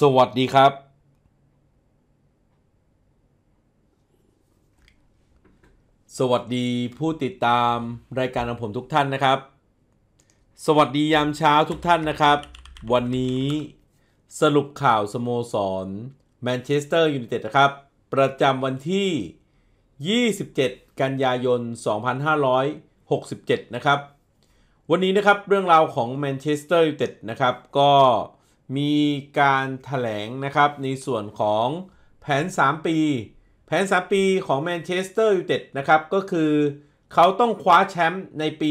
สวัสดีครับ สวัสดีผู้ติดตามรายการของผมทุกท่านนะครับ สวัสดียามเช้าทุกท่านนะครับ วันนี้สรุปข่าว สโมสรแมนเชสเตอร์ยูไนเต็ดนะครับ ประจำวันที่ 27 กันยายน 2567 นะครับ วันนี้นะครับ เรื่องราวของแมนเชสเตอร์ยูไนเต็ดนะครับ ก็มีการถแถลงนะครับ ในส่วนของแผน 3 ปี แผน 3 ปีของแมนเชสเตอร์ยูไนเต็ดนะครับ ก็คือเขาต้องคว้าแชมป์ในปี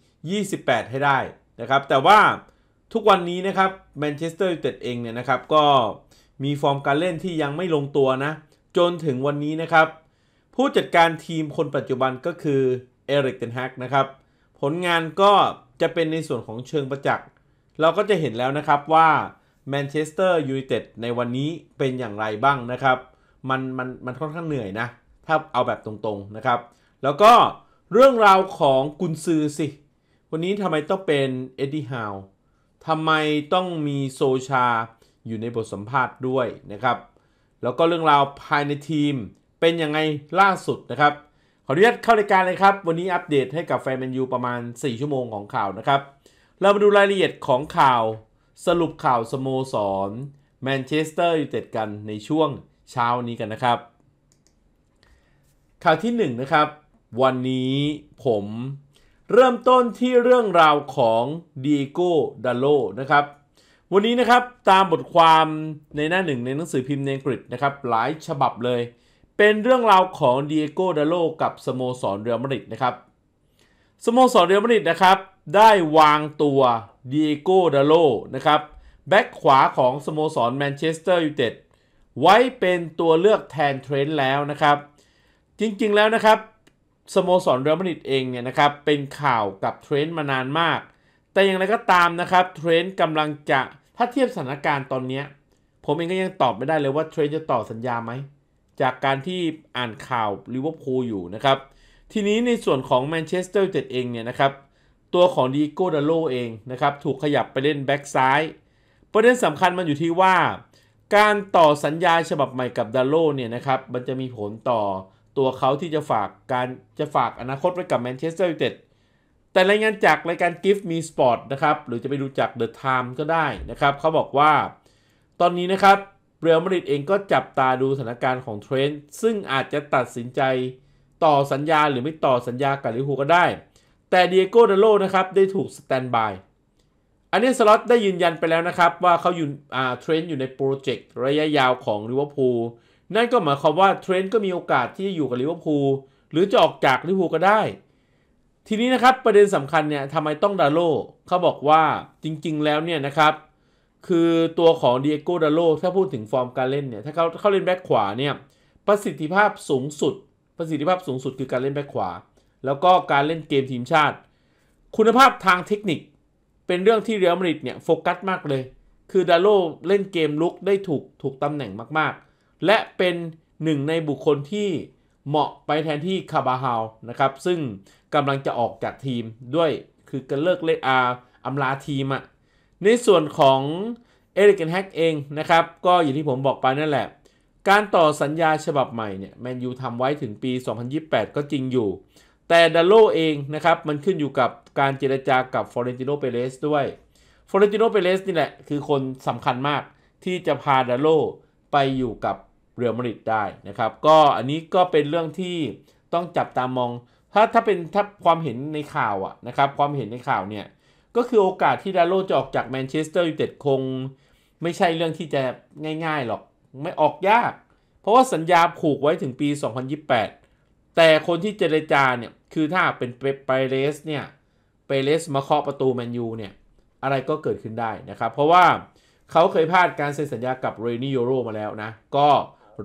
2028 ให้ได้นะครับ แต่ว่าทุกวันนี้นะครับแมนเชสเตอร์ยูไนเต็ดเองเนี่ยนะครับ ก็มีฟอร์มการเล่นที่ยังไม่ลงตัวนะ จนถึงวันนี้นะครับ ผู้จัดการทีมคนปัจจุบันก็คือเอริกเทนฮักนะครับ ผลงานก็จะเป็นในส่วนของเชิงประจักษ์เราก็จะเห็นแล้วนะครับว่าแมนเชสเตอร์ยูไนเต็ดในวันนี้เป็นอย่างไรบ้างนะครับ มันมันมันค่อนข้างเหนื่อยนะถ้าเอาแบบตรงๆนะครับ แล้วก็เรื่องราวของกุนซือสิ วันนี้ทำไมต้องเป็นเอ็ดดี้ฮาวทำไมต้องมีโซชาอยู่ในบทสัมภาษณ์ด้วยนะครับ แล้วก็เรื่องราวภายในทีมเป็นยังไงล่าสุดนะครับ ขออนุญาตเข้ารายการเลยครับ วันนี้อัปเดตให้กับแฟนแมนยูประมาณ 4 ชั่วโมงของข่าวนะครับเรามาดูรายละเอียดของข่าวสรุปข่าวสโมสรแมนเชสเตอร์ยูไนเต็ดกันในช่วงเช้านี้กันนะครับ ข่าวที่1นนะครับวันนี้ผมเริ่มต้นที่เรื่องราวของดีโก้ดัลโลนะครับวันนี้นะครับตามบทความในหน้าหนึ่งในหนังสือพิมพ์ในอังกฤษนะครับหลายฉบับเลย เป็นเรื่องราวของดีโก้ดัลโลกับสโมสรเรอัลมาดริดนะครับสโมสรเรอัลมาดริดนะครับ ได้วางตัวดิเอโก้ดาโลนะครับแบ็กขวาของสโมสรแมนเชสเตอร์ยูไนเต็ดไว้เป็นตัวเลือกแทนเทรนต์แล้วนะครับ จริงๆแล้วนะครับสโมสรเรอัลมาดริดเองเนี่ยนะครับเป็นข่าวกับเทรนต์มานานมาก แต่อย่างไรก็ตามนะครับเทรนต์กำลังจะถ้าเทียบสถานการณ์ตอนนี้ ผมเองก็ยังตอบไม่ได้เลยว่าเทรนต์จะต่อสัญญาไหมจากการที่อ่านข่าวลิเวอร์พูลอยู่นะครับทีนี้ในส่วนของแมนเชสเตอร์ยูไนเต็ดเองเนี่ยนะครับตัวของดีโก้ดาโลเองนะครับถูกขยับไปเล่นแบ็กซ้ายประเด็นสำคัญมันอยู่ที่ว่า การต่อสัญญาฉบับใหม่กับดาโลเนี่ยนะครับ มันจะมีผลต่อตัวเขาที่จะฝากการจะฝากอนาคตไว้กับแมนเชสเตอร์ยูไนเต็ดแต่รายงานจากรายการ Gift Me Sport นะครับ หรือจะไปดูจาก The Time ก็ได้นะครับเขาบอกว่า ตอนนี้นะครับเรอัลมาดริดเองก็จับตาดูสถานการณ์ของเทรนด์ซึ่งอาจจะตัดสินใจต่อสัญญาหรือไม่ต่อสัญญากับลิเวอร์พูลก็ได้ แต่เดียโก้ดาโลนะครับ ได้ถูกสแตนบาย อันนี้สล็อตได้ยืนยันไปแล้วนะครับ ว่าเขาอยู่อ่าเทรน์อยู่ในโปรเจกต์ระยะยาวของลิเวอร์พูล นั่นก็หมายความว่าเทรน์ก็มีโอกาสที่จะอยู่กับลิเวอร์พูลหรือจะออกจากลิเวอร์พูลก็ได้ ทีนี้นะครับประเด็นสำคัญเนี่ยทำไมต้องดาโลเขาบอกว่าจริงๆ แล้วเนี่ยนะครับคือตัวของเดียโก้ดาโลถ้าพูดถึงฟอร์มการเล่นเนี่ยถ้าเขาเขาเล่นแบ็คขวาเนี่ยประสิทธิภาพสูงสุดประสิทธิภาพสูงสุดคือการเล่นแบ็คขวา แล้วก็การเล่นเกมทีมชาติ คุณภาพทางเทคนิคเป็นเรื่องที่เรอัลมาดริดเนี่ยโฟกัสมากเลย คือดาโลเล่นเกมลุกได้ถูกถูกตำแหน่งมาก ๆ และเป็นหนึ่งในบุคคลที่เหมาะไปแทนที่คาบาฮาวนะครับ ซึ่งกำลังจะออกจากทีมด้วยคือการเลิกเล่อาอาลาทีมอะในส่วนของเอริกเกนแฮกเองนะครับก็อย่างที่ผมบอกไปนั่นแหละการต่อสัญญาฉบับใหม่เนี่ยแมนยูทำไว้ถึงปี 2028 ก็จริงอยู่ แต่ดัลโลเองนะครับ มันขึ้นอยู่กับการเจรจากับฟอเรนติโนเปเรสด้วยฟอเรนติโนเปเรสนี่แหละ คือคนสำคัญมากที่จะพาดัลโลไปอยู่กับเรอัลมาดริดได้นะครับ ก็อันนี้ก็เป็นเรื่องที่ต้องจับตามองถ้าถ้าเป็นถ้าความเห็นในข่าวอะนะครับ ความเห็นในข่าวเนี่ย ก็คือโอกาสที่ดัลโลจะออกจากแมนเชสเตอร์ยูไนเต็ดคงไม่ใช่เรื่องที่จะง่าย ๆหรอกไม่ออกยาก เพราะว่าสัญญาผูกไว้ถึงปี 2028 แต่คนที่เจรจาเนี่ย คือถ้าเป็นเปเรสเนี่ยเปเรสมาเคาะประตูแมนยูเนี่ย อะไรก็เกิดขึ้นได้นะครับ เพราะว่าเขาเคยพลาดการเซ็นสัญญากับเรนิโยโรมาแล้วนะ ก็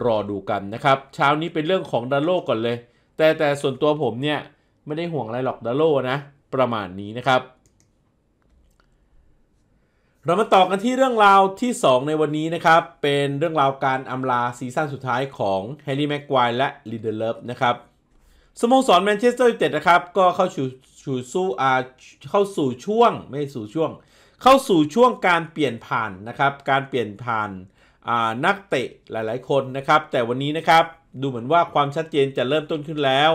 รอดูกันนะครับ เช้านี้เป็นเรื่องของดัลโลก่อนเลย แต่แต่ส่วนตัวผมเนี่ยไม่ได้ห่วงอะไรหรอกดัลโลนะ ประมาณนี้นะครับเรามาต่อกันที่เรื่องราวที่ 2 ในวันนี้นะครับ เป็นเรื่องราวการอำลาซีซั่นสุดท้ายของแฮร์รี่แม็กควายและลีเดอร์เลฟนะครับสโมสรแมนเชสเตอร์ยูไนเต็ดนะครับก็เข้าสู่สู่สู้อาเข้าสู่ช่วงไม่สู่ช่วง เข้าสู่ช่วงการเปลี่ยนผ่านนะครับการเปลี่ยนผ่านนักเตะหลายๆคนนะครับแต่วันนี้นะครับดูเหมือนว่าความชัดเจนจะเริ่มต้นขึ้นแล้ว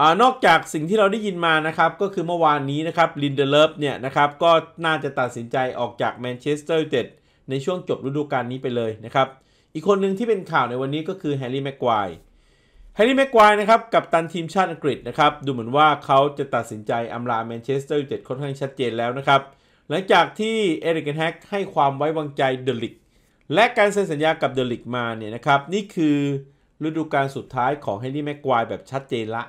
อนอกจากสิ่งที่เราได้ยินมานะครับ ก็คือเมื่อวานนี้นะครับ ลินเดเลฟเนี่ยนะครับ ก็น่าจะตัดสินใจออกจากแมนเชสเตอร์ยูไนเต็ดในช่วงจบฤดูกาลนี้ไปเลยนะครับ อีกคนหนึ่งที่เป็นข่าวในวันนี้ก็คือแฮร์รี่แม็กควายแฮร์รี่แม็กควายนะครับ กับตันทีมชาติอังกฤษนะครับ ดูเหมือนว่าเขาจะตัดสินใจอำลาแมนเชสเตอร์ยูไนเต็ดค่อนข้างชัดเจนแล้วนะครับ หลังจากที่เอริกเนแฮกให้ความไว้วางใจเดลิกและการเซ็นสัญญากับเดลิกมาเนี่ยนะครับ นี่คือฤดูกาลสุดท้ายของแฮร์รี่แม็กควายแบบชัดเจนละ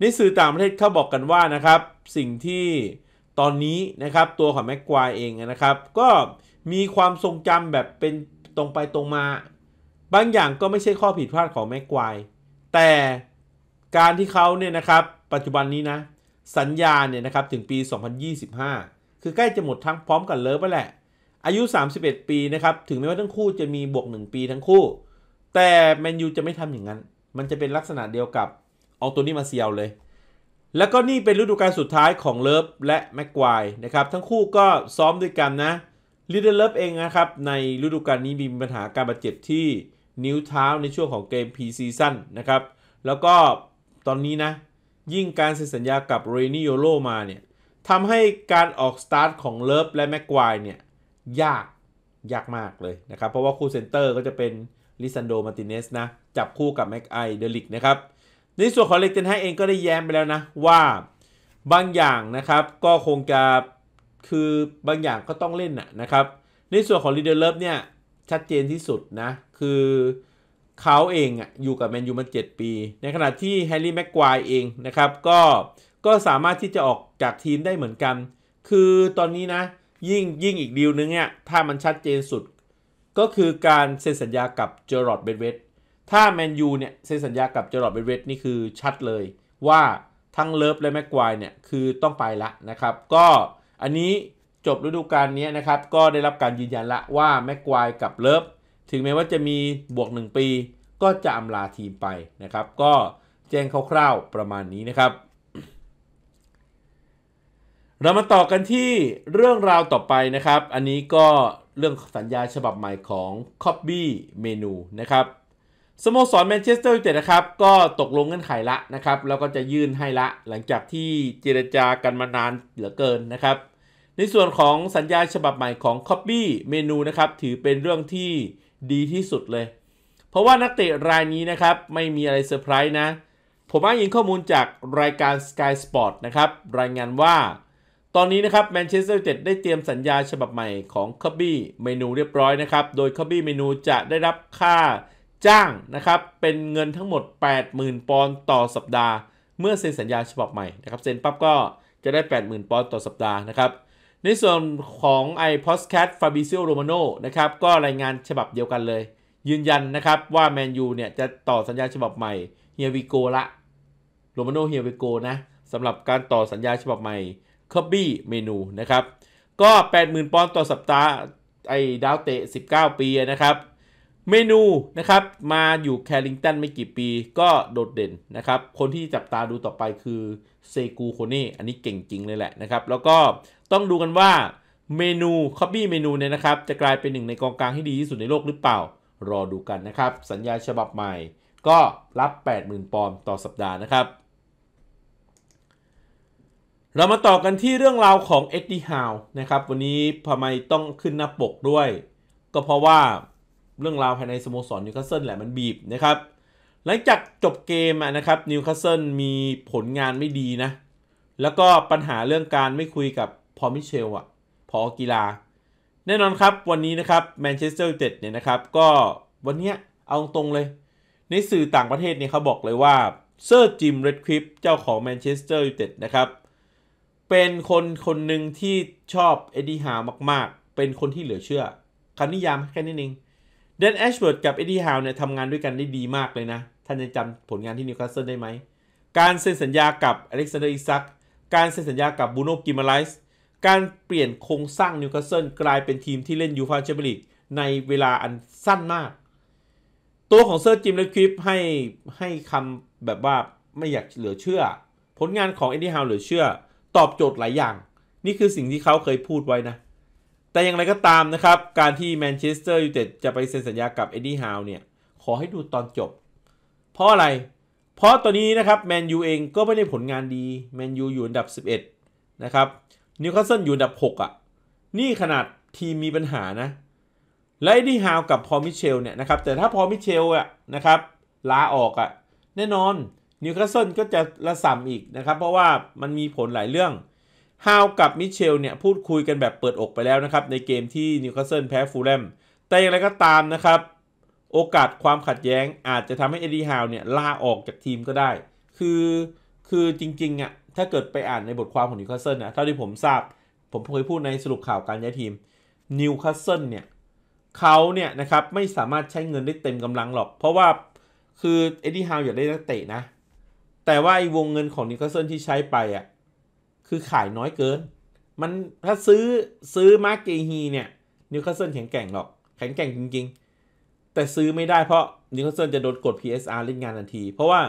ในสื่อต่างประเทศเขาบอกกันว่านะครับสิ่งที่ตอนนี้นะครับ ตัวของแม็กควายเองนะครับก็มีความทรงจำแบบเป็นตรงไปตรงมาบางอย่างก็ไม่ใช่ข้อผิดพลาดของแม็กควาย แต่การที่เขาเนี่ยนะครับปัจจุบันนี้นะสัญญาเนี่ยนะครับถึงปี 2025 คือใกล้จะหมดทั้งพร้อมกันเลิฟไปแหละอายุ 31 ปีนะครับถึงแม้ว่าทั้งคู่จะมีบวก 1 ปีทั้งคู่ แต่แมนยูจะไม่ทำอย่างนั้น มันจะเป็นลักษณะเดียวกับเอาตัวนี้มาเซียวเลย แล้วก็นี่เป็นฤดูกาลสุดท้ายของเลิฟและแม็กควายนะครับ ทั้งคู่ก็ซ้อมด้วยกันนะลิเดเลิฟเองนะครับ ในฤดูกาลนี้มีปัญหาการบาดเจ็บที่นิ้วเท้าในช่วงของเกมพีซีซั่นนะครับ แล้วก็ตอนนี้นะ ยิ่งการเซ็นสัญญากับเรนิโยโลมาเนี่ย ทำให้การออกสตาร์ทของเลิฟและแม็กควายเนี่ย ยาก ยากมากเลยนะครับ เพราะว่าคู่เซนเตอร์ก็จะเป็นลิซันโด มาร์ติเนสนะ จับคู่กับแม็กไอเดลิกนะครับในส่วนของเลกเทนไฮเองก็ได้แย้มไปแล้วนะ ว่าบางอย่างนะครับก็คงจะคือบางอย่างก็ต้องเล่นนะนะครับ ในส่วนของลีเดอร์เลิฟเนี่ยชัดเจนที่สุดนะ คือเขาเองอ่ะอยู่กับแมนยูมา7 ปี ในขณะที่แฮร์รี่แม็กควายเองนะครับก็ก็สามารถที่จะออกจากทีมได้เหมือนกัน คือตอนนี้นะยิ่งยิ่งอีกดีลนึงเนี่ยถ้ามันชัดเจนสุดก็คือการเซ็นสัญญากับเจอร์รอดเบนเวตถ้าแมนยูเนี่ยเซ็นสัญญากับเจอร์ดเบเวตนี่คือชัดเลย ว่าทั้งเลิฟและแม็กควายเนี่ยคือต้องไปละนะครับ ก็อันนี้จบฤดูกาลนี้นะครับ ก็ได้รับการยืนยันละว่าแม็กควายกับเลิฟถึงแม้ว่าจะมีบวก 1 ปี ก็จะอำลาทีมไปนะครับ ก็แจ้งคร่าว ๆประมาณนี้นะครับ เรามาต่อกันที่เรื่องราวต่อไปนะครับ อันนี้ก็เรื่องสัญญาฉบับใหม่ของคอบบี้เมนูนะครับสโมสรแมนเชสเตอร์ยูไนเต็ดนะครับ ก็ตกลงเงื่อนไขละนะครับ แล้วก็จะยื่นให้ละหลังจากที่เจรจากันมานานเหลือเกินนะครับ ในส่วนของสัญญาฉบับใหม่ของคอปปี้เมนูนะครับ ถือเป็นเรื่องที่ดีที่สุดเลย เพราะว่านักเตะรายนี้นะครับไม่มีอะไรเซอร์ไพรส์นะ ผมอ้างอิงข้อมูลจากรายการ Sky Sport นะครับ รายงานว่าตอนนี้นะครับแมนเชสเตอร์ยูไนเต็ดได้เตรียมสัญญาฉบับใหม่ของคอปปี้เมนูเรียบร้อยนะครับโดยคอปปี้เมนูจะได้รับค่าจ้างนะครับเป็นเงินทั้งหมด 80,000 ปอนด์ต่อสัปดาห์ เมื่อเซ็นสัญญาฉบับใหม่นะครับ เซ็นปั๊บก็จะได้ 80,000ปอนด์ต่อสัปดาห์นะครับ ในส่วนของไอพอ o สแคทฟาบิ z i o r โรมาโนะครับก็รายงานฉบับเดียวกันเลย ยืนยันนะครับว่าแมนยูเนี่ยจะต่อสัญญาฉบับใหม่เฮียวิโกละโรมาโนเฮียวิโกนะสำหรับการต่อสัญญาฉบับใหม่คอบบี้เมนูนะครับก็ 80,000ปอนด์ต่อสัปดาห์ไอ้ดาวเตะ19 ปีนะครับเมนูนะครับมาอยู่แคลิงตันไม่กี่ปีก็โดดเด่นนะครับคนที่จับตาดูต่อไปคือ เซกูโคนน่อันนี้เก่งจริงเลยแหละนะครับ แล้วก็ต้องดูกันว่าเมนูคัพปี้เมนูเนี่ยนะครับจะกลายเป็นหนึ่งในกองกลางที่ดีที่สุดในโลกหรือเปล่ารอดูกันนะครับสัญญาฉบับใหม่ก็รับ 80,000 ปอนด์ต่อสัปดาห์นะครับ เรามาต่อกันที่เรื่องราวของเอ็ดดี้ฮาวนะครับวันนี้ทำไมต้องขึ้นหน้าปกด้วย ก็เพราะว่าเรื่องราวภายในสโมสรนิวคาสเซิลแหละมันบีบนะครับ หลังจากจบเกมนะครับนิวคาสเซิลมีผลงานไม่ดีนะ แล้วก็ปัญหาเรื่องการไม่คุยกับพอมิเชลอ่ะ พอกีฬา แน่นอนครับวันนี้นะครับ แมนเชสเตอร์ยูไนเต็ดเนี่ยนะครับก็วันเนี้ยเอาตรงเลย ในสื่อต่างประเทศเนี่ยเขาบอกเลยว่า เซอร์จิมเรดคริปเจ้าของแมนเชสเตอร์ยูไนเต็ดนะครับ เป็นคนคนหนึ่งที่ชอบเอ็ดดี้ฮาวมากๆ เป็นคนที่เหลือเชื่อคำนิยามแค่นี้เองเดนแอชเวิร์ดกับเอ็ดดี้ฮาวเนี่ย ทำงานด้วยกันได้ดีมากเลยนะ ท่านยังจำผลงานที่นิวคาสเซิลได้ไหมการเซ็นสัญญากับอเล็กซานเดอร์อิซักการเซ็นสัญญากับบูโนกิมาไลส์การเปลี่ยนโครงสร้างนิวคาสเซิลกลายเป็นทีมที่เล่นยูฟาแชมเปี้ยนลีกในเวลาอันสั้นมาก ตัวของเซอร์จิมและคริปให้ให้คำแบบว่า ไม่อยากเหลือเชื่อ ผลงานของเอ็ดดี้ฮาวเหลือเชื่อ ตอบโจทย์หลายอย่าง นี่คือสิ่งที่เขาเคยพูดไว้นะแต่อย่างไรก็ตามนะครับ การที่แมนเชสเตอร์ยูไนเต็ดจะไปเซ็นสัญญากับเอ็ดดี้ฮาวเนี่ยขอให้ดูตอนจบ เพราะอะไร เพราะตอนนี้นะครับแมนยูเองก็ไม่ได้ผลงานดีแมนยูอยู่อันดับ 11 นะครับนิวคาสเซิลอยู่อันดับ6อะ่ะนี่ขนาดทีมมีปัญหานะ และเอ็ดดี้ฮาวกับพอมิเชลเนี่ยนะครับ แต่ถ้าพอมิเชลอ่ะนะครับลาออกอะ่ะแน่นอนนิวคาสเซิลก็จะระส่ำอีกนะครับ เพราะว่ามันมีผลหลายเรื่องฮาวกับมิเชลเนี่ยพูดคุยกันแบบเปิดอกไปแล้วนะครับ ในเกมที่นิวคาสเซิลแพ้ฟูลแลมแต่อย่างไรก็ตามนะครับ โอกาสความขัดแย้งอาจจะทำให้เอดีฮาวเนี่ยลาออกจากทีมก็ได้ คือคือจริงๆอะ่ะถ้าเกิดไปอ่านในบทความของนิวคาสเซิลนะเท่าที่ผมทราบ ผมเคยพูดในสรุปข่าวการย้ายทีมนิวคาสเซิลเนี่ยเขาเนี่ยนะครับไม่สามารถใช้เงินได้เต็มกำลังหรอก เพราะว่าคือเอดีฮาวอยากได้นักเตะนะแต่ว่าไอ้วงเงินของนิวคาสเซิลที่ใช้ไปอะ่ะคือขายน้อยเกิน มันถ้าซื้อซื้อมาร์กเกฮีเนี่ยนิวคาสเซิลแข็งแกร่งหรอก แข็งแกร่งจริง ๆ แต่ซื้อไม่ได้เพราะนิวคาสเซิลจะโดนกด PSR เล่นงานทันที เพราะว่า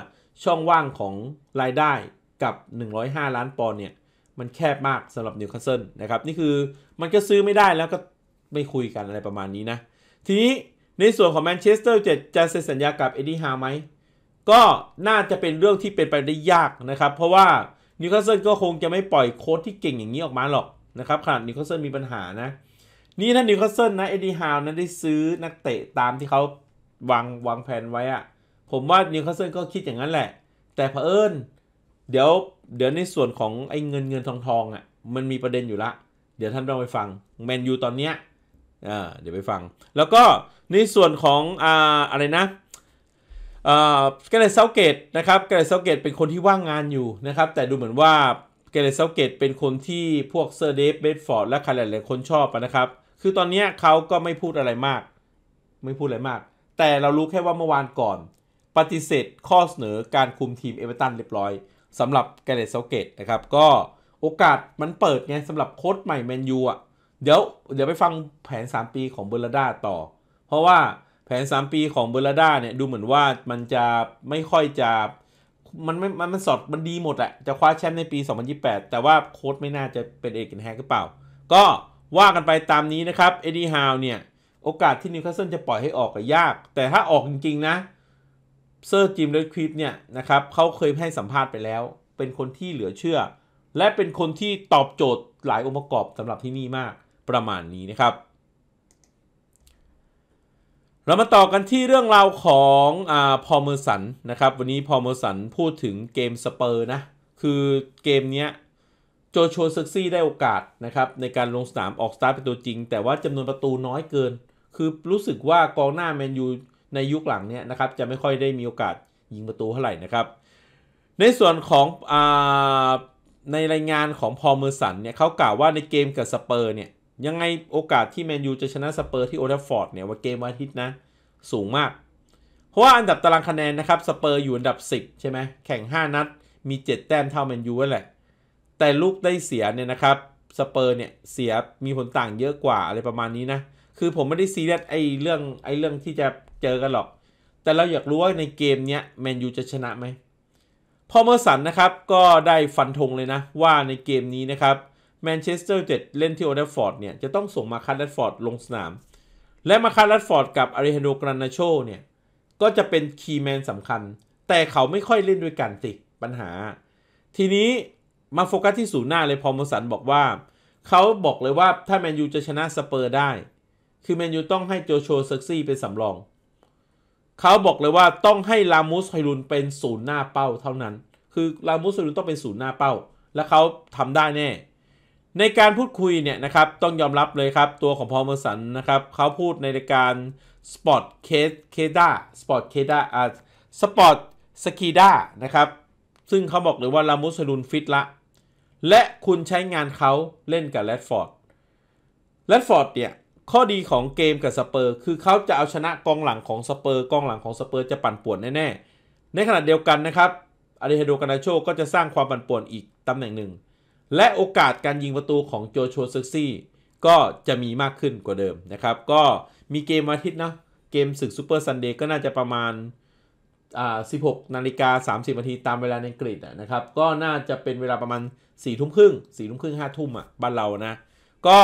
ช่องว่างของรายได้กับ 105 ล้านปอนด์เนี่ย มันแคบมากสำหรับนิวคาสเซิลนะครับ นี่คือมันก็ซื้อไม่ได้แล้วก็ไม่คุยกันอะไรประมาณนี้นะ ทีนี้ในส่วนของแมนเชสเตอร์จะจะเซ็นสัญญากับเอ็ดดี้ฮาไหมก็น่าจะเป็นเรื่องที่เป็นไปได้ยากนะครับเพราะว่านิวคาสเซิลก็คงจะไม่ปล่อยโค้ดที่เก่งอย่างนี้ออกมาหรอก นะครับขนาดนิวคาสเซิลมีปัญหานะ นี่ถ้านิวคาสเซิลนะเอ็ดดี้ฮาวนั้นได้ซื้อนักเตะตามที่เขาวางวางแผนไว้อะผมว่านิวคาสเซิลก็คิดอย่างนั้นแหละ แต่เผอิญเดี๋ยวเดี๋ยวในส่วนของไอ้เงินเงินทองทองอะ่ะมันมีประเด็นอยู่ละ เดี๋ยวท่านต้องไปฟัง แมนยูตอนเนี้ยอ่าเดี๋ยวไปฟัง แล้วก็ในส่วนของอ่าอะไรนะกเรเซาเกตนะครับกเรเซาเกตเป็นคนที่ว่างงานอยู่นะครับแต่ดูเหมือนว่าเกเรเซาเกตเป็นคนที่พวกเซอร์เดฟเบดฟอร์ดและใครหลายๆคนชอบนะครับคือตอนนี้เขาก็ไม่พูดอะไรมาก ไม่พูดอะไรมาก แต่เรารู้แค่ว่าเมื่อวานก่อนปฏิเสธข้อเสนอการคุมทีมเอเวอเรตันเรียบร้อยสำหรับเกเรเซาเกตนะครับก็โอกาสมันเปิดไงสำหรับโค้ชใหม่แมนยูอ่ะเดี๋ยวเดี๋ยวไปฟังแผน 3 ปีของเบอร์ลาดาต่อ เพราะว่าแผน 3 ปีของเบอร์ลาด้าเนี่ย ดูเหมือนว่ามันจะไม่ค่อยจะ มันไม่มันมันสอดมันดีหมดอะจะคว้าแชมป์ในปี 2028 แต่ว่าโค้ดไม่น่าจะเป็นเอกินแฮกหรือเปล่า ก็ว่ากันไปตามนี้นะครับเอ็ดดี้ฮาวเนี่ย โอกาสที่นิวคาสเซิลจะปล่อยให้ออกก็ยาก แต่ถ้าออกจริง ๆ นะ เซอร์จิมเรดคริปเนี่ยนะครับ เขาเคยให้สัมภาษณ์ไปแล้ว เป็นคนที่เหลือเชื่อ และเป็นคนที่ตอบโจทย์หลายองค์ประกอบสำหรับที่นี่มากประมาณนี้นะครับเรามาต่อกันที่เรื่องราวของอพอเมอร์สันนะครับวันนี้พอเมอร์สันพูดถึงเกมสเปอร์นะคือเกมเนี้ยโจชัเซ็กซี่ได้โอกาสนะครับในการลงสนามออกสตาร์ทเป็นตัวจริง แต่ว่าจำนวนประตูน้อยเกิน คือรู้สึกว่ากองหน้าแมนยูในยุคหลังเนี้ยนะครับจะไม่ค่อยได้มีโอกาสยิงประตูเท่าไหร่นะครับในส่วนของอในรายงานของพอเมอร์สันเนี่ยเขากล่าวว่าในเกมกับสเปอร์เนี่ยยังไงโอกาสที่แมนยูจะชนะสเปอร์ที่โอตาฟอร์ดเนี่ยว่าเกมวันอาทิตย์นะ สูงมากเพราะว่าอันดับตารางคะแนนนะครับสเปอร์อยู่อันดับ 10 ใช่ไหม แข่ง 5 นัด มี 7 แต้มเท่าแมนยูแหละ แต่ลูกได้เสียเนี่ยนะครับ สเปอร์เนี่ย เสียมีผลต่างเยอะกว่าอะไรประมาณนี้นะ คือผมไม่ได้ซีเรียสไอ้เรื่องไอ้เรื่องที่จะเจอกันหรอก แต่เราอยากรู้ว่าในเกมเนี้ยแมนยูจะชนะไหมพอเมอร์สันนะครับก็ได้ฟันธงเลยนะ ว่าในเกมนี้นะครับแมนเชสเตอร์เจ็ดเล่นที่โอเดฟอร์ดเนี่ย จะต้องส่งมาคาร์ลฟอร์ดลงสนาม และมาคาร์ลฟอร์ดกับอาริเฮโนกรานาโชเนี่ยก็จะเป็นคีย์แมนสำคัญ แต่เขาไม่ค่อยเล่นด้วยกันติปัญหา ทีนี้มาโฟกัสที่ศูนย์หน้าเลยพอมสันบอกว่า เขาบอกเลยว่าถ้าแมนยูจะชนะสเปอร์ได้ คือแมนยูต้องให้โจโชเซ็กซี่เป็นสำรองเขาบอกเลยว่าต้องให้ลามูสไฮรุนเป็นศูนย์หน้าเป้าเท่านั้นคือลามูสไฮรุนต้องเป็นศูนย์หน้าเป้าและเขาทำได้แน่ในการพูดคุยเนี่ยนะครับต้องยอมรับเลยครับตัวของพอลเมอร์สันนะครับ เขาพูดในราการสปอร์ตเคด้าสปอร์ตเคด้าอ่าสปอร์ตสกีด้านะครับซึ่งเขาบอกเลยว่า ลามุสลุนฟิตละ และคุณใช้งานเขาเล่นกับแรดฟอร์ดแรดฟอร์ดเนี่ยข้อดีของเกมกับสเปอร์คือเขาจะเอาชนะกองหลังของสเปอร์กองหลังของสเปอร์ จะปั่นป่วนแน่ๆ ในขณะเดียวกันนะครับอาริเฮโดกานาโชก็จะสร้างความปั่นป่วนอีกตำแหน่งหนึ่งและโอกาสการยิงประตูของโจโชเซซี่ก็จะมีมากขึ้นกว่าเดิมนะครับ ก็มีเกมวันอาทิตย์นะเกมศึกซูเปอร์ซันเดย์ก็น่าจะประมาณอ่า16 นาฬิกา30นาทีตามเวลาในอังกฤษนะครับ ก็น่าจะเป็นเวลาประมาณ 4 ทุ่มครึ่ง4ทุ่มครึ่ง5ทุ่มอ่ะบ้านเรานะ ก็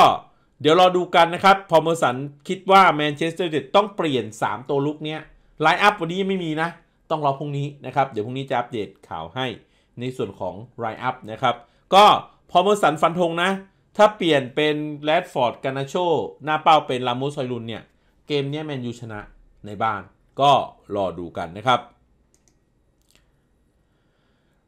เดี๋ยวรอดูกันนะครับพอเมอร์สันคิดว่าแมนเชสเตอร์ยูไนเต็ดต้องเปลี่ยน 3 ตัวลุกเนี้ยไลน์อัพวันนี้ไม่มีนะต้องรอพรุ่งนี้นะครับเดี๋ยวพรุ่งนี้จะอัปเดตข่าวให้ในส่วนของไลน์อัพนะครับก็พอเมอร์สันฟันธงนะ ถ้าเปลี่ยนเป็นแรดฟอร์ดกานาโชหน้าเป้าเป็น ลามูสซอยลุนเนี่ย เกมนี้แมนยูชนะในบ้านก็รอดูกันนะครับ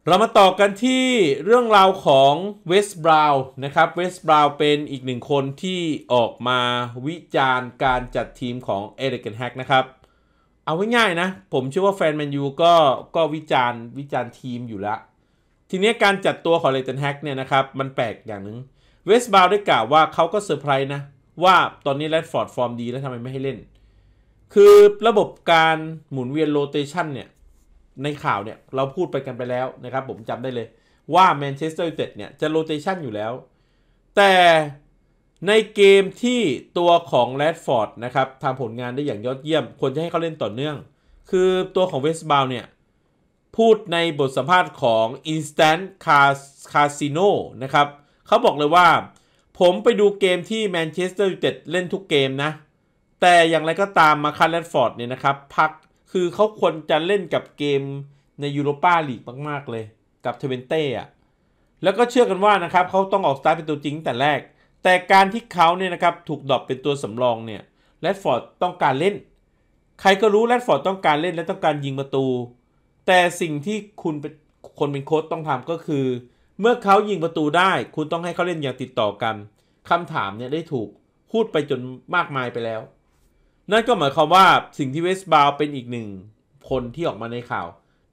เรามาต่อกันที่เรื่องราวของเวสบราวน์นะครับเวสบราวน์เป็นอีกหนึ่งคนที่ออกมาวิจารณ์การจัดทีมของเอริกักนแฮกนะครับ เอาง่ายๆนะ ผมเชื่อว่าแฟนแมนยูก็ก็วิจารณ์วิจารณ์ทีมอยู่แล้วทีนี้การจัดตัวของเลตันแฮกเนี่ยนะครับ มันแปลกอย่างหนึ่งเวสบาวได้กล่าวว่าเขาก็เซอร์ไพรส์นะ ว่าตอนนี้แรดฟอร์ดฟอร์มดีแล้วทำไมไม่ให้เล่น คือระบบการหมุนเวียนโรเตชันเนี่ย ในข่าวเนี่ย เราพูดไปกันไปแล้วนะครับ ผมจาได้เลยว่าแมนเชสเตอร์ยูไนเต็ดเนี่ย จะโรเตชันอยู่แล้ว แต่ในเกมที่ตัวของแรดฟอร์ดนะครับทำผลงานได้อย่างยอดเยี่ยมควรจะให้เขาเล่นต่อเนื่อง คือตัวของเวสบาวเนี่ยพูดในบทสัมภาษณ์ของ Instant Casino นะครับ เขาบอกเลยว่า ผมไปดูเกมที่แมนเชสเตอร์ยูไนเต็ดเล่นทุกเกมนะ แต่อย่างไรก็ตามมาคันแรดฟอร์ดเนี่ยนะครับ พักคือเขาควรจะเล่นกับเกมในยูโรปาลีกมาก ๆ เลย กับเทเวนเต้อะ แล้วก็เชื่อกันว่านะครับ เขาต้องออกสตาร์ทเป็นตัวจริงแต่แรก แต่การที่เขาเนี่ยนะครับ ถูกดรอปเป็นตัวสำรองเนี่ยแรดฟอร์ดต้องการเล่น ใครก็รู้แรดฟอร์ดต้องการเล่นและต้องการยิงประตูแต่สิ่งที่คุณเป็นคนเป็นโค้ชต้องทำก็คือ เมื่อเขายิงประตูได้ คุณต้องให้เขาเล่นอย่างติดต่อกัน คำถามเนี่ยได้ถูกพูดไปจนมากมายไปแล้ว นั่นก็หมายความว่าสิ่งที่เวสบาวเป็นอีกหนึ่ง คนที่ออกมาในข่าว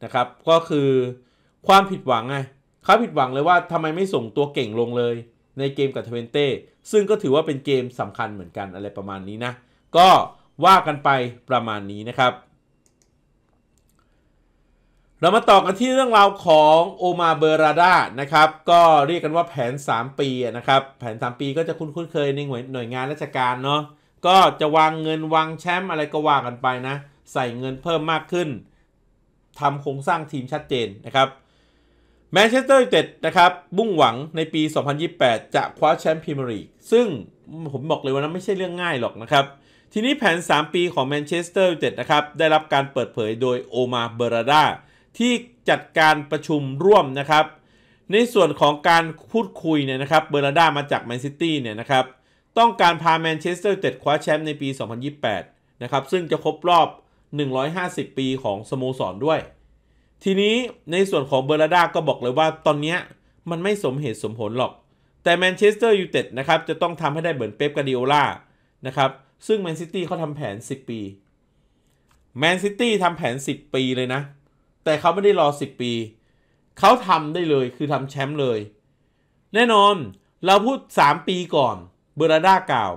นะครับ ก็คือ ความผิดหวังไงเขาผิดหวังเลยว่าทำไมไม่ส่งตัวเก่งลงเลยในเกมกับเทเวนเต้ซึ่งก็ถือว่าเป็นเกมสำคัญเหมือนกันอะไรประมาณนี้นะ ก็ว่ากันไปประมาณนี้นะครับเรามาต่อกันที่เรื่องราวของโอมาเบราดา นะครับ ก็เรียกกันว่าแผน 3 ปีนะครับ แผน 3 ปีก็จะคุ้นเคยในหน่วยหน่วยงานราชการเนาะ ก็จะวางเงินวางแชมป์อะไรก็ว่ากันไปนะ ใส่เงินเพิ่มมากขึ้น ทำโครงสร้างทีมชัดเจนนะครับแมนเชสเตอร์ยูไนเต็ดนะครับ บุ่งหวังในปี 2028จะคว้าแชมป์พรีเมียร์ลีก ซึ่งผมบอกเลยว่านั้นไม่ใช่เรื่องง่ายหรอกนะครับ ทีนี้แผน 3 ปีของแมนเชสเตอร์ยูไนเต็ดนะครับ ได้รับการเปิดเผยโดยโอมาเบราดาที่จัดการประชุมร่วมนะครับ ในส่วนของการพูดคุยเนี่ยนะครับ เบอร์นาด้ามาจากแมนซิตี้เนี่ยนะครับ ต้องการพาแมนเชสเตอร์ยูไนเต็ดคว้าแชมป์ในปี 2028นะครับ ซึ่งจะครบรอบ 150 ปีของสโมสรด้วย ทีนี้ในส่วนของเบอร์นาด้าก็บอกเลยว่าตอนนี้มันไม่สมเหตุสมผลหรอก แต่แมนเชสเตอร์ยูไนเต็ดนะครับจะต้องทำให้ได้เหมือนเป๊ปกาดิโอลา นะครับ ซึ่งแมนซิตี้เขาทำแผน 10 ปี แมนซิตี้ทำแผน 10 ปีเลยนะแต่เขาไม่ได้รอ 10 ปี เขาทำได้เลย คือทำแชมป์เลย แน่นอน เราพูด 3 ปีก่อน เบอร์ราด้ากล่าว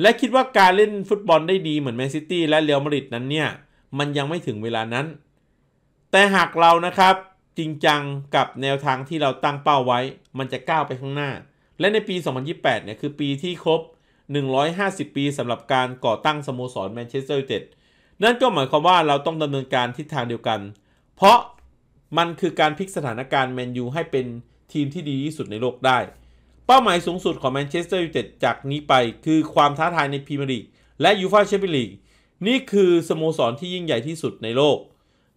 และคิดว่าการเล่นฟุตบอลได้ดีเหมือนแมนซิตี้และเรอัลมาดริดนั้นเนี่ย มันยังไม่ถึงเวลานั้น แต่หากเรานะครับจริงจังกับแนวทางที่เราตั้งเป้าไว้ มันจะก้าวไปข้างหน้า และในปี 2028เนี่ยคือปีที่ครบ 150 ปีสำหรับการก่อตั้งสโมสรแมนเชสเตอร์ยูไนเต็ด นั่นก็หมายความว่าเราต้องดำเนินการทิศทางเดียวกันเพราะมันคือการพลิกสถานการณ์แมนยูให้เป็นทีมที่ดีที่สุดในโลกได้ เป้าหมายสูงสุดของแมนเชสเตอร์ยูไนเต็ดจากนี้ไป คือความท้าทายในพรีเมียร์ลีก และยูฟ่าแชมเปี้ยนลีก นี่คือสโมสรที่ยิ่งใหญ่ที่สุดในโลก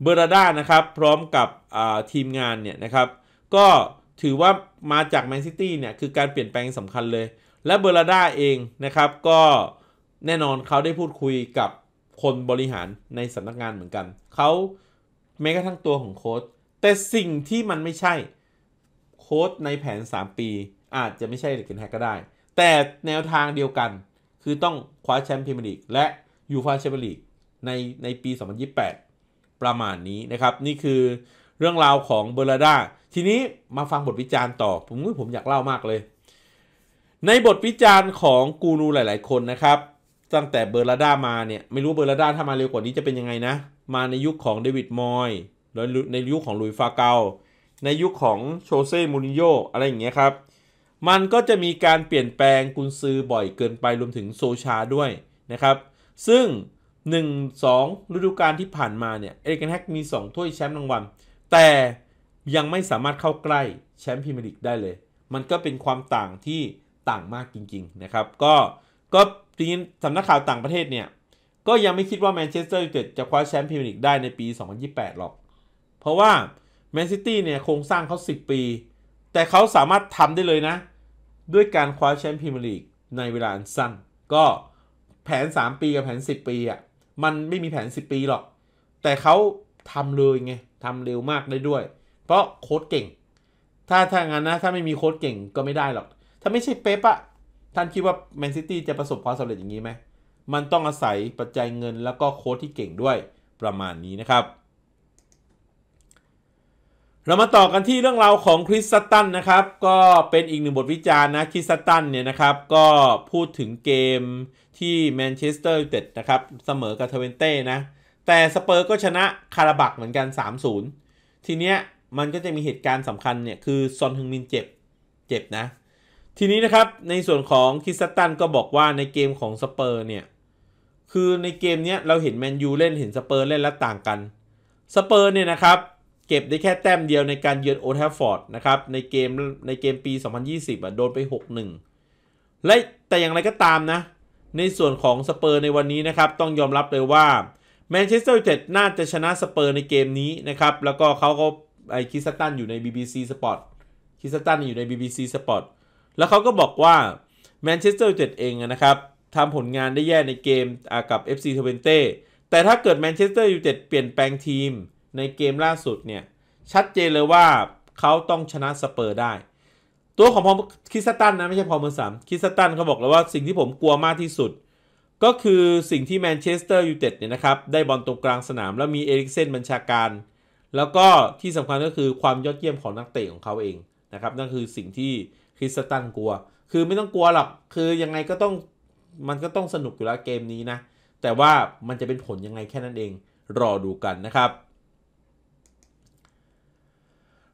เบอร์ด้านะครับ พร้อมกับทีมงานเนี่ยนะครับ ก็ถือว่ามาจากแมนซิตี้เนี่ยคือการเปลี่ยนแปลงสำคัญเลย และเบอร์ด้าเองนะครับก็แน่นอนเขาได้พูดคุยกับคนบริหารในสำนักงานเหมือนกันเขาแม้กระทั่งตัวของโค้ดแต่สิ่งที่มันไม่ใช่โค้ดในแผน 3 ปีอาจจะไม่ใช่เด็กเกนแฮกก็ได้ แต่แนวทางเดียวกันคือต้องคว้าแชมป์พรีเมียร์ลีกและยูฟาแชมเปี้ยนลีกในในปี 2028ประมาณนี้นะครับ นี่คือเรื่องราวของเบอร์ลาดาทีนี้มาฟังบทวิจารณ์ต่อผมผมอยากเล่ามากเลย ในบทวิจารณ์ของกูรูหลาย ๆคนนะครับตั้งแต่เบอร์ลาดามาเนี่ย ไม่รู้เบอร์ลาดาถ้ามาเร็วกว่านี้จะเป็นยังไงนะมาในยุคของเดวิดมอยในยุคของลุยฟาเกาในยุคของโชเซ่มูรินโญ่อะไรอย่างเงี้ยครับ มันก็จะมีการเปลี่ยนแปลงกุนซือบ่อยเกินไปรวมถึงโซชาด้วยนะครับ ซึ่ง 1-2ฤดูกาลที่ผ่านมาเนี่ย เอเกนแฮกมี2ถ้วยแชมป์รางวัลแต่ยังไม่สามารถเข้าใกล้แชมป์พรีเมียร์ลีกได้เลย มันก็เป็นความต่างที่ต่างมากจริงๆนะครับก็ก็จริงสำนักข่าวต่างประเทศเนี่ยก็ยังไม่คิดว่าแมนเชสเตอร์ยูไนเต็ดจะคว้าแชมป์พรีเมียร์ลีกได้ในปี 2028 หรอก เพราะว่าแมนซิตี้เนี่ยโครงสร้างเขา 10 ปี แต่เขาสามารถทำได้เลยนะ ด้วยการคว้าแชมป์พรีเมียร์ลีกในเวลาอันสั้น ก็แผน 3 ปีกับแผน 10 ปีอะ่ะมันไม่มีแผน 10 ปีหรอก แต่เขาทำเลยไงทำเร็วมากได้ด้วย เพราะโค้ดเก่ง ถ้าถ้างั้นนะ ถ้าไม่มีโค้ดเก่งก็ไม่ได้หรอก ถ้าไม่ใช่เป๊ปอะท่านคิดว่าแมนซิตี้จะประสบความสำเร็จอย่างนี้ไหมมันต้องอาศัยปัจจัยเงินแล้วก็โค้ดที่เก่งด้วยประมาณนี้นะครับ เรามาต่อกันที่เรื่องราวของคริสตันนะครับ ก็เป็นอีกหนึ่งบทวิจารณ์นะคริสตันเนี่ยนะครับ ก็พูดถึงเกมที่แมนเชสเตอร์ยูไนเต็ดนะครับเสมอกับเทเวนเต้นะ แต่สเปอร์ก็ชนะคาราบักเหมือนกัน 3-0ทีเนี้ยมันก็จะมีเหตุการณ์สำคัญเนี่ย คือซอนฮึงมินเจ็บ เจ็บนะ ทีนี้นะครับในส่วนของคิสตันก็บอกว่าในเกมของสเปอร์เนี่ยคือในเกมเนี้ยเราเห็นแมนยูเล่นเห็นสเปอร์เล่นแล้วต่างกันสเปอร์เนี่ยนะครับเก็บได้แค่แต้มเดียวในการเยือนโอทัฟอร์ดนะครับในเกมในเกมปี 2020 อ่ะโดนไป 6-1และแต่อย่างไรก็ตามนะ ในส่วนของสเปอร์ในวันนี้นะครับ ต้องยอมรับเลยว่าแมนเชสเตอร์ยูไนเต็ดน่าจะชนะสเปอร์ในเกมนี้นะครับ แล้วก็เขาก็ไอคิสตันอยู่ใน BBC Sport คิสตันอยู่ใน BBC Sport แล้วเขาก็บอกว่าแมนเชสเตอร์ยูไนเต็ดเองนะครับทำผลงานได้แย่ในเกมกับ FC เ w นเต้ แต่ถ้าเกิดแมนเชสเตอร์ยูไนเต็ดเปลี่ยนแปลงทีมในเกมล่าสุดเนี่ย ชัดเจนเลยว่าเขาต้องชนะสเปอร์ได้ ตัวของพอคิสตันนะไม่ใช่พอเมอร์สามคิสตันเขาบอกแล้วว่าสิ่งที่ผมกลัวมากที่สุด ก็คือสิ่งที่แมนเชสเตอร์ยูไนเต็ดเนี่ยนะครับ ได้บอลตรงกลางสนาม แล้วมีเอริกเซนบัญชาการ แล้วก็ที่สำคัญก็คือความยอดเยี่ยมของนักเตะของเขาเองนะครับนั่นคือสิ่งที่คริสตันกลัว คือไม่ต้องกลัวหรอก คือยังไงก็ต้องมันก็ต้องสนุกอยู่แล้วเกมนี้นะ แต่ว่ามันจะเป็นผลยังไงแค่นั้นเองรอดูกันนะครับ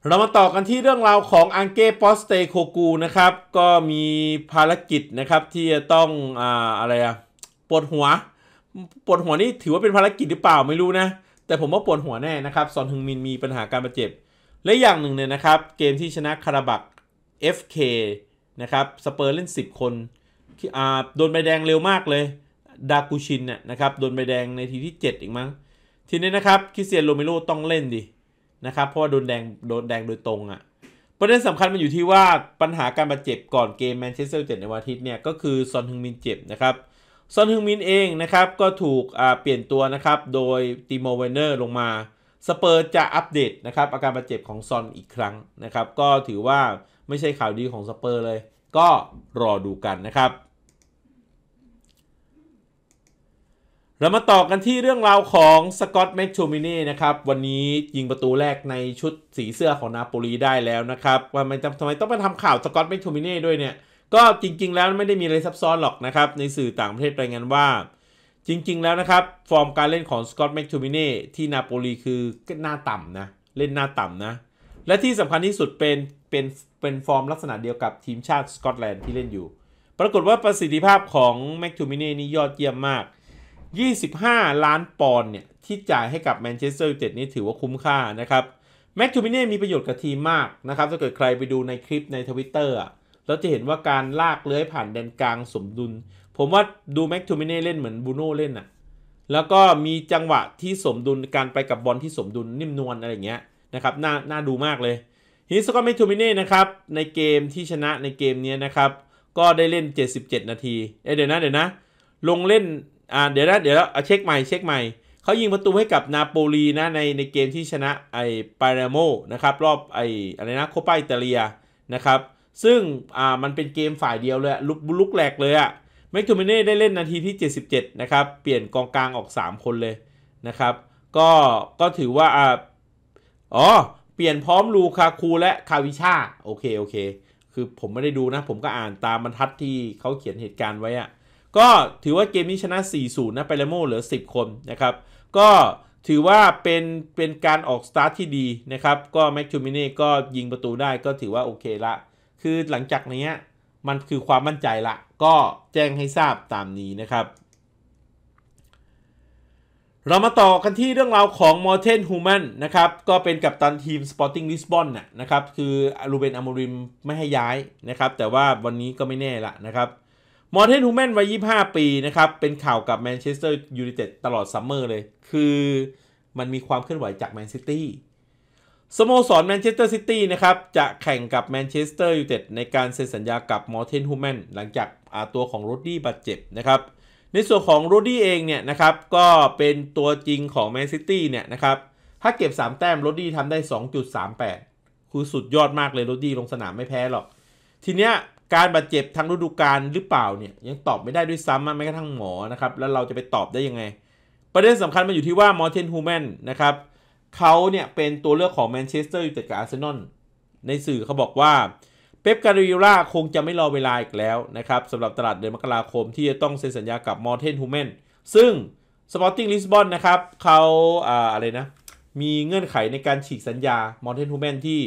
เรามาต่อกันที่เรื่องราวของอังเก้ปอสเตโคกูนะครับก็มีภารกิจนะครับ ที่จะต้องอ่าอะไรอะปวดหัวปวดหัวนี่ถือว่าเป็นภารกิจหรือเปล่าไม่รู้นะ แต่ผมว่าปวดหัวแน่นะครับซอนฮึงมินมีปัญหาการบาดเจ็บและอย่างหนึ่งเนี่ยนะครับเกมที่ชนะคาราบัก FK นะครับสเปอร์เล่น 10 คนโดนใบแดงเร็วมากเลย ดากูชินเนี่ยนะครับ โดนใบแดงในทีที่ 7 อีกมั้ง ทีนี้นะครับคริสเตียนโรเมโรต้องเล่นดินะครับเพราะว่าโดนแดงโดนแดงโดยตรงอะ่ะ ประเด็นสำคัญมันอยู่ที่ว่าปัญหาการบาดเจ็บก่อนเกมแมนเชสเตอร์เจ็ดในวันอาทิตย์เนี่ยก็คือซอนฮึงมินเจ็บนะครับซอนฮึงมินเองนะครับ ก็ถูกเปลี่ยนตัวนะครับ โดยติโมเวนเนอร์ลงมาสเปอร์จะอัปเดตนะครับอาการบาดเจ็บของซอนอีกครั้งนะครับ ก็ถือว่าไม่ใช่ข่าวดีของสเปอร์เลย ก็รอดูกันนะครับเรามาต่อกันที่เรื่องราวของสกอตแม็กชูมินีนะครับวันนี้ยิงประตูแรกในชุดสีเสื้อของนาโปลีได้แล้วนะครับว่ามันทำไมต้องมาทำข่าวสกอตแม็กชูมินีด้วยเนี่ยก็จริงๆแล้วไม่ได้มีอะไรซับซ้อนหรอกนะครับในสื่อต่างประเทศ รายงานว่า จริงๆแล้วนะครับฟอร์มการเล่นของสกอตแม็กชูมินีที่นาโปลีคือหน้าต่ำนะเล่นหน้าต่ำนะและที่สำคัญที่สุดเป็นเป็นเป็นฟอร์มลักษณะเดียวกับทีมชาติสกอตแลนด์ที่เล่นอยู่ ปรากฏว่าประสิทธิภาพของแม็กทูมินีนี่ยอดเยี่ยมมาก25 ล้านปอนด์เนี่ย ที่จ่ายให้กับแมนเชสเตอร์ยูไนเต็ดนี่ถือว่าคุ้มค่านะครับแม็กทูมิเน่ มีประโยชน์กับทีมมากนะครับ ถ้าเกิดใครไปดูในคลิปในทวิตเตอร์เราจะเห็นว่าการลากเลื้อยผ่านแดนกลางสมดุล ผมว่าดูแม็กทูมิเน่เล่นเหมือนบูโน่เล่นอะแล้วก็มีจังหวะที่สมดุลการไปกับบอลที่สมดุลนิ่มนวลอะไรเงี้ยนะครับน่าน่าดูมากเลยฮิสก็แม็กทูมิเน่นะครับในเกมที่ชนะในเกมนี้ นะครับก็ได้เล่น 77 นาทีเเดี๋ยวนะเดี๋ยวนะลงเล่นอ่าเดี๋ยวนะ เดี๋ยวเอาเช็คใหม่ เช็คใหม่เขายิงประตูให้กับนาโปลีนะในในเกมที่ชนะไอ้ปาราโมนะครับรอบไอ้อะไรนะโคปาอิตาเลียนะครับซึ่งอ่ามันเป็นเกมฝ่ายเดียวเลยลุกลุกแหลกเลยอะแม็กโทมิเน่ได้เล่นนาทีที่ 77 นะครับ เปลี่ยนกองกลางออก 3 คนเลยนะครับก็ก็ถือว่าอ่า อ๋อ เปลี่ยนพร้อมลูคาคูและคาวิชาโอเคโอเค คือผมไม่ได้ดูนะ ผมก็อ่านตามบรรทัดที่เขาเขียนเหตุการณ์ไว้อะก็ถือว่าเกมนี้ชนะ 4-0 นะไปเลโมเหลือ 10 คนนะครับ ก็ถือว่าเป็นเป็นการออกสตาร์ทที่ดีนะครับ ก็แม็กชูมิเน่ก็ยิงประตูได้ก็ถือว่าโอเคละ คือหลังจากนี้มันคือความมั่นใจละ ก็แจ้งให้ทราบตามนี้นะครับ เรามาต่อกันที่เรื่องราวของมอร์เทนฮูแมนนะครับ ก็เป็นกัปตันทีมสปอร์ติ้งลิสบอนน่ะนะครับ คือลูเบนอามูริมไม่ให้ย้ายนะครับ แต่ว่าวันนี้ก็ไม่แน่ละนะครับมอร์เทนฮูแมนวัย 25 ปีนะครับ เป็นข่าวกับแมนเชสเตอร์ยูไนเต็ดตลอดซัมเมอร์เลย คือมันมีความเคลื่อนไหวจากแมนซิตี้สโมสรแมนเชสเตอร์ซิตี้นะครับ จะแข่งกับแมนเชสเตอร์ยูไนเต็ดในการเซ็นสัญญากับมอร์เทนฮูแมนหลังจากอาตัวของโรดดี้บาดเจ็บนะครับ ในส่วนของโรดดี้เองเนี่ยนะครับ ก็เป็นตัวจริงของแมนซิตี้เนี่ยนะครับ ถ้าเก็บ 3 แต้มโรดดี้ทำได้ 2.38 คือสุดยอดมากเลยโรดดี้ลงสนามไม่แพ้หรอกทีเนี้ยการบาดเจ็บทางฤดูกาลหรือเปล่าเนี่ยยังตอบไม่ได้ด้วยซ้ำแม้กระทั่งหมอนะครับ แล้วเราจะไปตอบได้ยังไง ประเด็นสำคัญมันอยู่ที่ว่ามอร์เทนฮูแมนนะครับเขาเนี่ยเป็นตัวเลือกของแมนเชสเตอร์ยูไนเต็ดกับอาร์เซนอลในสื่อเขาบอกว่า เป๊ปการิล่าคงจะไม่รอเวลาอีกแล้วนะครับสำหรับตลาดเดือนมกราคมที่จะต้องเซ็นสัญญากับมอร์เทนฮูแมนซึ่งสปอร์ติ้งลิสบอนนะครับเขาอะไรนะมีเงื่อนไขในการฉีกสัญญามอร์เทนฮูแมนที่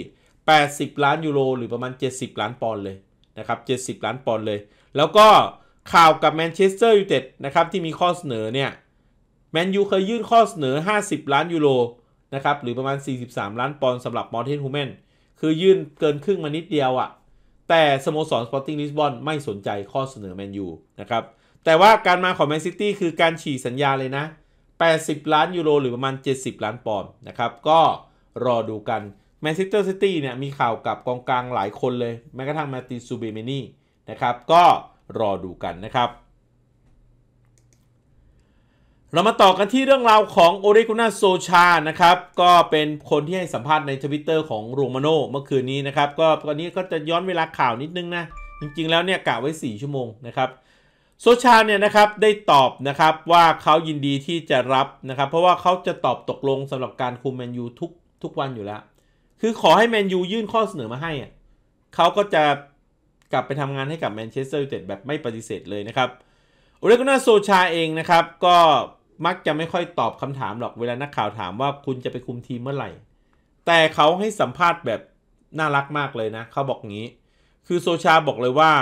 80ล้านยูโรหรือประมาณ 70ล้านปอนด์เลยนะครับ 70 ล้านปอนด์เลย แล้วก็ข่าวกับแมนเชสเตอร์ยูไนเต็ดนะครับที่มีข้อเสนอเนี่ย แมนยูเคยยื่นข้อเสนอ 50 ล้านยูโรนะครับ หรือประมาณ 43 ล้านปอนด์สำหรับมอร์เทนฮูแมนคือยื่นเกินครึ่งมานิดเดียวอะ่ะ แต่สโมสรสปอร์ติ้งลิสบอนไม่สนใจข้อเสนอแมนยูนะครับ แต่ว่าการมาของแมนซิตี้คือการฉีดสัญญาเลยนะ 80 ล้านยูโรหรือประมาณ 70 ล้านปอนด์นะครับ ก็รอดูกันแมนเชสเตอร์ซิตี้เนี่ยมีข่าวกับกองกลางหลายคนเลย แม้กระทั่งมาติซูเบเมนี่นะครับ ก็รอดูกันนะครับ เรามาต่อกันที่เรื่องราวของโอเรกุน่าโซชานะครับก็เป็นคนที่ให้สัมภาษณ์ในทวิตเตอร์ของโรมาโนเมื่อคืนนี้นะครับ ก็ตอนนี้ก็จะย้อนเวลาข่าวนิดนึงนะ จริงๆ แล้วเนี่ยกะไว้ 4 ชั่วโมงนะครับโซชาเนี่ยนะครับได้ตอบนะครับว่าเขายินดีที่จะรับนะครับ เพราะว่าเขาจะตอบตกลงสำหรับการคุมแมนยูทุกทุกวันอยู่แล้วคือขอให้แมนยูยื่นข้อเสนอมาให้อ่ะเขาก็จะกลับไปทำงานให้กับแมนเชสเตอร์ยูไนเต็ดแบบไม่ปฏิเสธเลยนะครับโอเลกนาโซชาเองนะครับ ก็มักจะไม่ค่อยตอบคำถามหรอกเวลานักข่าวถามว่า คุณจะไปคุมทีมเมื่อไหร่ แต่เขาให้สัมภาษณ์แบบ น่ารักมากเลยนะเขาบอกงี้ คือโซชา บอกเลยว่า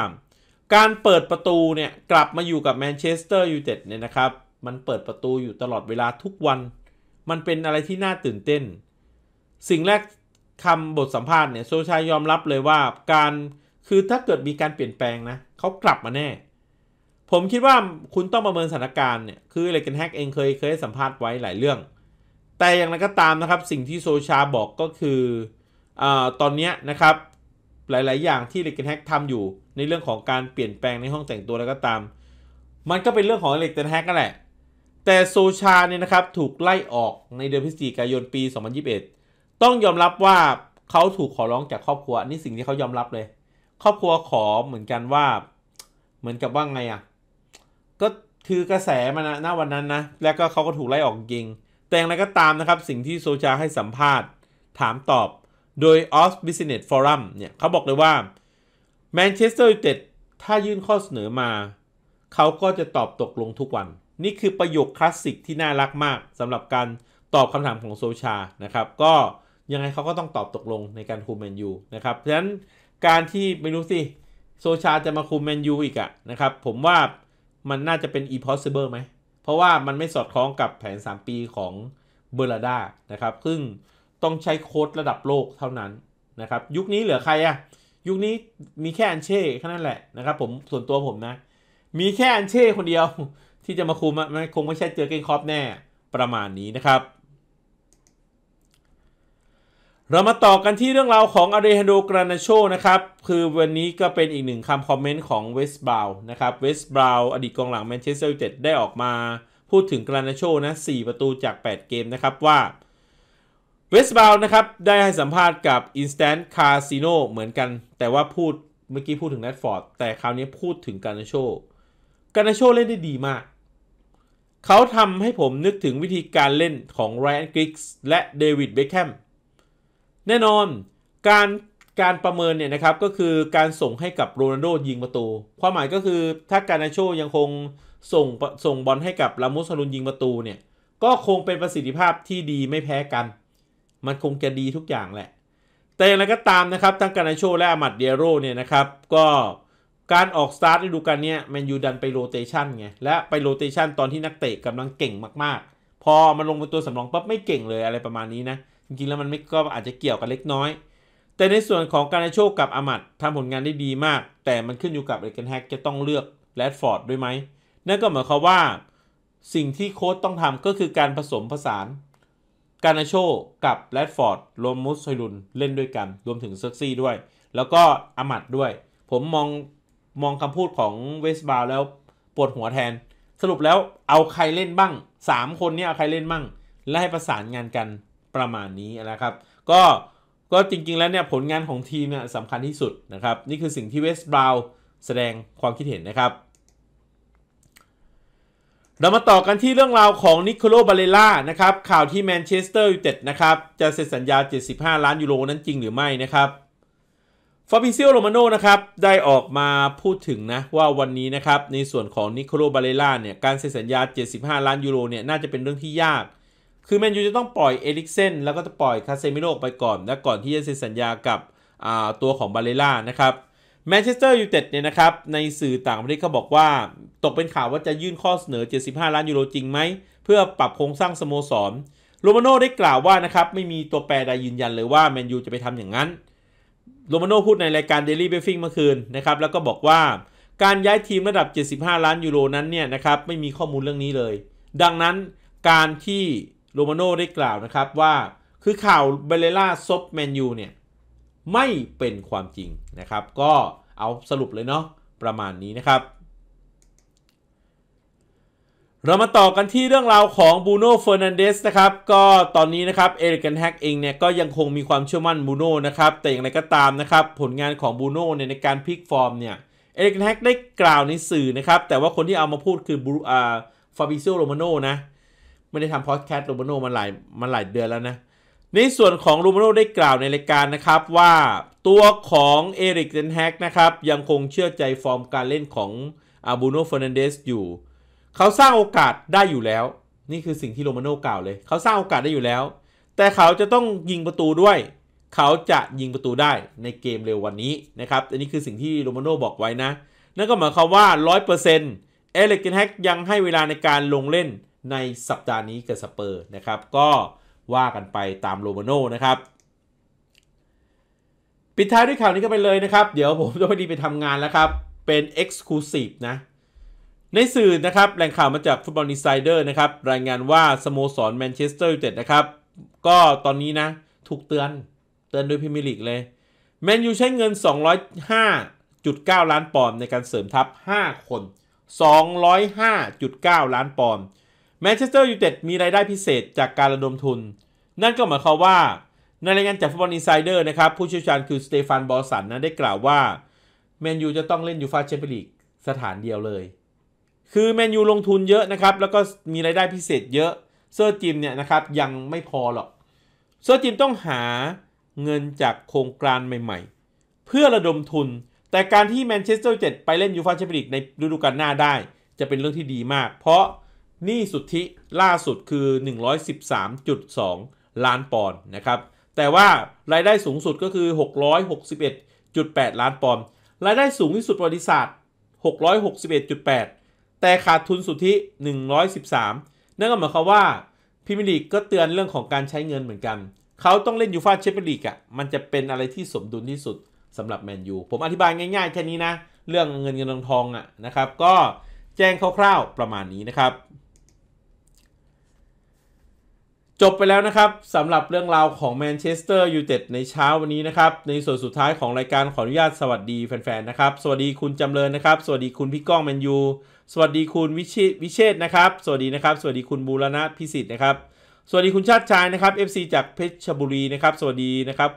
การเปิดประตูเนี่ย กลับมาอยู่กับแมนเชสเตอร์ยูไนเต็ดเนี่ยนะครับมันเปิดประตูอยู่ตลอดเวลาทุกวัน มันเป็นอะไรที่น่าตื่นเต้น สิ่งแรกคำบทสัมภาษณ์เนี่ยโซชายอมรับเลยว่าการคือถ้าเกิดมีการเปลี่ยนแปลงนะเขากลับมาแน่ ผมคิดว่าคุณต้องประเมินสถานการณ์เนี่ยคือเลกันแฮกเองเคยเคยสัมภาษณ์ไว้หลายเรื่องแต่อย่างไรก็ตามนะครับสิ่งที่โซชาบอกก็คืออตอนนี้นะครับหลายๆอย่างที่เลกันแฮกทำอยู่ในเรื่องของการเปลี่ยนแปลงในห้องแต่งตัวแล้วก็ตาม มันก็เป็นเรื่องของเลกันแฮกนั่นแหละแต่โซชาเนี่ยนะครับถูกไล่ออกในเดือนพฤศจิกายนปี 2021ต้องยอมรับว่าเขาถูกขอร้องจากครอบครัวนี่สิ่งที่เขายอมรับเลย ครอบครัวขอเหมือนกันว่า เหมือนกับว่าไงอะ่ะ ก็คือกระแสมานนะณวันนั้นนะ แล้วก็เขาก็ถูกไล่ออกจริง แต่อย่างไรก็ตามนะครับ สิ่งที่โซชาให้สัมภาษณ์ ถามตอบ โดย o s Business Forum เนี่ยเขาบอกเลยว่า แมนเชสเตอร์ยูไนเต็ด ถ้ายื่นข้อเสนอมาเขาก็จะตอบตกลงทุกวัน นี่คือประโยคคลาสสิกที่น่ารักมากสำหรับการตอบคำถามของโซชานะครับ ก็ยังไงเขาก็ต้องตอบตกลงในการคุมแมนยูนะครับเพราะฉะนั้นการที่ไม่รู้สิ โซชาจะมาคุมแมนยูอีกอะนะครับ ผมว่ามันน่าจะเป็น impossible ไหม เพราะว่ามันไม่สอดคล้องกับแผน 3 ปีของเบอร์ลาดานะครับซึ่งต้องใช้โค้ดระดับโลกเท่านั้นนะครับยุคนี้เหลือใครอะยุคนี้มีแค่อันเช่แค่นั้นแหละนะครับผมส่วนตัวผมนะ มีแค่อันเช่คนเดียวที่จะมาคุมมันคงไม่ใช่เจอเกนคอปแน่ประมาณนี้นะครับเรามาต่อกันที่เรื่องราวของอาเรฮันโดกรานาโชนะครับ คือวันนี้ก็เป็นอีกหนึ่งคำคอมเมนต์ของเวสบราวนะครับ เวสบราวอดีตกองหลังแมนเชสเตอร์ยูไนเต็ดได้ออกมาพูดถึงกรานาโชนะ 4 ประตูจาก 8 เกมนะครับว่า เวสบราวนะครับ ได้ให้สัมภาษณ์กับ Instant Casino เหมือนกัน แต่ว่าพูดเมื่อกี้พูดถึงแรดฟอร์ด แต่คราวนี้พูดถึงกรานาโชกรานาโชเล่นได้ดีมาก เขาทำให้ผมนึกถึงวิธีการเล่นของไรอันกริกส์และเดวิดเบคแฮมแน่นอนการการประเมินเนี่ยนะครับก็คือการส่งให้กับโรนัลโดยิงประตู ความหมายก็คือถ้าการนาโชยังคงส่งส่งบอลให้กับลามุสลุนยิงประตูเนี่ยก็คงเป็นประสิทธิภาพที่ดีไม่แพ้กัน มันคงจะดีทุกอย่างแหละ แต่อย่างไรก็ตามนะครับทั้งการนาโชและอามัดเดียโรเนี่ยนะครับ ก็การออกสตาร์ทฤดูกาลนี้แมนยูดันไปโรเตชันไงและไปโรเตชันตอนที่นักเตะกำลังเก่งมากๆ พอมันลงเป็นตัวสำรองปั๊บไม่เก่งเลยอะไรประมาณนี้นะจริงๆแล้วมันไม่ก็อาจจะเกี่ยวกันเล็กน้อย แต่ในส่วนของการโชคกับอามัดทำผลงานได้ดีมาก แต่มันขึ้นอยู่กับเอเกนแฮก จะต้องเลือกแรดฟอร์ดด้วยไหมนั่นก็หมายความว่า สิ่งที่โค้ชต้องทำก็คือการผสมผสาน การาโชกับแรดฟอร์ดรวมมุสไซรุน เล่นด้วยกัน รวมถึงเซ็กซี่ด้วย แล้วก็อามัดด้วย ผมมองมองคำพูดของเวสบาวแล้วปวดหัวแทน สรุปแล้วเอาใครเล่นบ้าง 3 คนนี้เอาใครเล่นบ้างและให้ประสานงานกันประมาณนี้นะครับก็ก็จริงๆแล้วเนี่ย ผลงานของทีมเนี่ยสำคัญที่สุดนะครับ นี่คือสิ่งที่เวสบราวแสดงความคิดเห็นนะครับ เรามาต่อกันที่เรื่องราวของนิโคลบาเลล่านะครับ ข่าวที่แมนเชสเตอร์ยูไนเต็ดนะครับ จะเซ็นสัญญา 75 ล้านยูโรนั้นจริงหรือไม่นะครับฟาบิเซียโรมาโนนะครับ ได้ออกมาพูดถึงนะ ว่าวันนี้นะครับ ในส่วนของนิโคลบาเลล่าเนี่ยการเซ็นสัญญา 75 ล้านยูโรเนี่ยน่าจะเป็นเรื่องที่ยากคือแมนยูจะต้องปล่อยเอลิกเซนแล้วก็จะปล่อยคาเซมิโร่ไปก่อนและก่อนที่จะเซ็นสัญญากับตัวของบาเลล่านะครับแมนเชสเตอร์ยูไนเต็ดเนี่ยนะครับในสื่อต่างประเทศเขาบอกว่า ตกเป็นข่าวว่าจะยื่นข้อเสนอ 75 ล้านยูโรจริงไหมเพื่อปรับโครงสร้างสโมสรโรมาโน่ได้กล่าวว่านะครับ ไม่มีตัวแปรใดยืนยันเลยว่าแมนยูจะไปทำอย่างนั้นโรมาโน่พูดในรายการ Daily b r i e f i n g เมื่อคืนนะครับแล้วก็บอกว่าการย้ายทีมระดับ 75 ล้านยูโรนั้นเนี่ยนะครับไม่มีข้อมูลเรื่องนี้เลย ดังนั้นการที่โรมาโน่ได้กล่าวนะครับว่าคือข่าวเบเลล่าซบแมนยูเนี่ย ไม่เป็นความจริงนะครับ ก็เอาสรุปเลยเนาะประมาณนี้นะครับ เรามาต่อกันที่เรื่องราวของบูโน่เฟอร์นันเดสนะครับ ก็ตอนนี้นะครับเอริกันแฮกเองเนี่ย ก็ยังคงมีความเชื่อมั่นบูโน่นะครับ แต่อย่างไรก็ตามนะครับผลงานของบูโน่เนี่ยในการพลิกฟอร์มเนี่ยเอริกันแฮกได้กล่าวในสื่อนะครับ แต่ว่าคนที่เอามาพูดคือบูอาฟาบิโซโรมาโน่นะไม่ได้ทำพอดแคสต์ลูมาโนมาหลายมาหลายเดือนแล้วนะ ในส่วนของลูมาโนได้กล่าวในรายการนะครับว่าตัวของเอริกเซนแฮกนะครับ ยังคงเชื่อใจฟอร์มการเล่นของอาบูโนเฟอร์นันเดสอยู่เขาสร้างโอกาสได้อยู่แล้ว นี่คือสิ่งที่โรมาโน่กล่าวเลย เขาสร้างโอกาสได้อยู่แล้ว แต่เขาจะต้องยิงประตูด้วย เขาจะยิงประตูได้ในเกมเร็ววันนี้นะครับอันนี้คือสิ่งที่โรมาโน่บอกไว้นะนั่นก็หมายความว่า 100%เอเล็กเกนแฮกยังให้เวลาในการลงเล่นในสัปดาห์นี้กับสเปอร์นะครับ ก็ว่ากันไปตามโรมาโน่นะครับ ปิดท้ายด้วยข่าวนี้ก็ไปเลยนะครับ เดี๋ยวผมจะพอดีไปทำงานแล้วครับ เป็น Exclusive นะ ในสื่อนะครับแหล่งข่าวมาจากฟุตบอลนไซเดอร์นะครับ รายงานว่าสโมสรแมนเชสเตอร์ยูไนเต็ดนะครับ ก็ตอนนี้นะถูกเตือนเตือนโดยพิมิลิกเลย แมนยูใช้เงิน 205.9 ล้านปอนด์ในการเสริมทัพ 5 คน 205.9 ล้านปอนด์แมนเชสเตอร์ยูไนเต็ดมีรายได้พิเศษจากการระดมทุน นั่นก็หมายความว่าในรายงานจากฟุตบอลอินไซเดอร์นะครับ ผู้เชี่ยวชาญคือสเตฟานบอสันนะได้กล่าวว่าแมนยูจะต้องเล่นยูฟาแชมเปี้ยนลีกสถานเดียวเลย คือแมนยูลงทุนเยอะนะครับแล้วก็มีรายได้พิเศษเยอะเซอร์จิมเนี่ยนะครับยังไม่พอหรอกเซอร์จิมต้องหาเงินจากโครงการใหม่ๆ เพื่อระดมทุน แต่การที่แมนเชสเตอร์เจ็ดไปเล่นยูฟาแชมเปี้ยนลีกในฤดูกาลหน้าได้ จะเป็นเรื่องที่ดีมาก เพราะหนี้สุทธิล่าสุดคือ 113.2 ล้านปอนด์นะครับ แต่ว่ารายได้สูงสุดก็คือ 661.8 ล้านปอนด์รายได้สูงที่สุดประวัติศาสตร์ 661.8แต่ขาดทุนสุทธิ113นั่นก็หมายความว่าพิมลีกก็เตือนเรื่องของการใช้เงินเหมือนกัน เขาต้องเล่นยูฟาเชฟเปอร์ลีกอ่ะมันจะเป็นอะไรที่สมดุลที่สุดสำหรับแมนยูผมอธิบายง่ายๆแค่นี้นะเรื่องเงินเงินทองทองอ่ะนะครับก็แจ้งคร่าว ๆประมาณนี้นะครับจบไปแล้วนะครับสำหรับเรื่องราวของแมนเชสเตอร์ยูไนเต็ดในเช้าวันนี้นะครับ ในส่วนสุดท้ายของรายการขออนุญาตสวัสดีแฟนๆนะครับสวัสดีคุณจำเริญนะครับ สวัสดีคุณพี่ก้องแมนยูสวัสดีคุณวิชิวิเชษนะครับ สวัสดีนะครับ สวัสดีคุณบูรณะพิสิทธิ์นะครับสวัสดีคุณชาติชายนะครับ FC จากเพชรบุรีนะครับสวัสดีนะครับ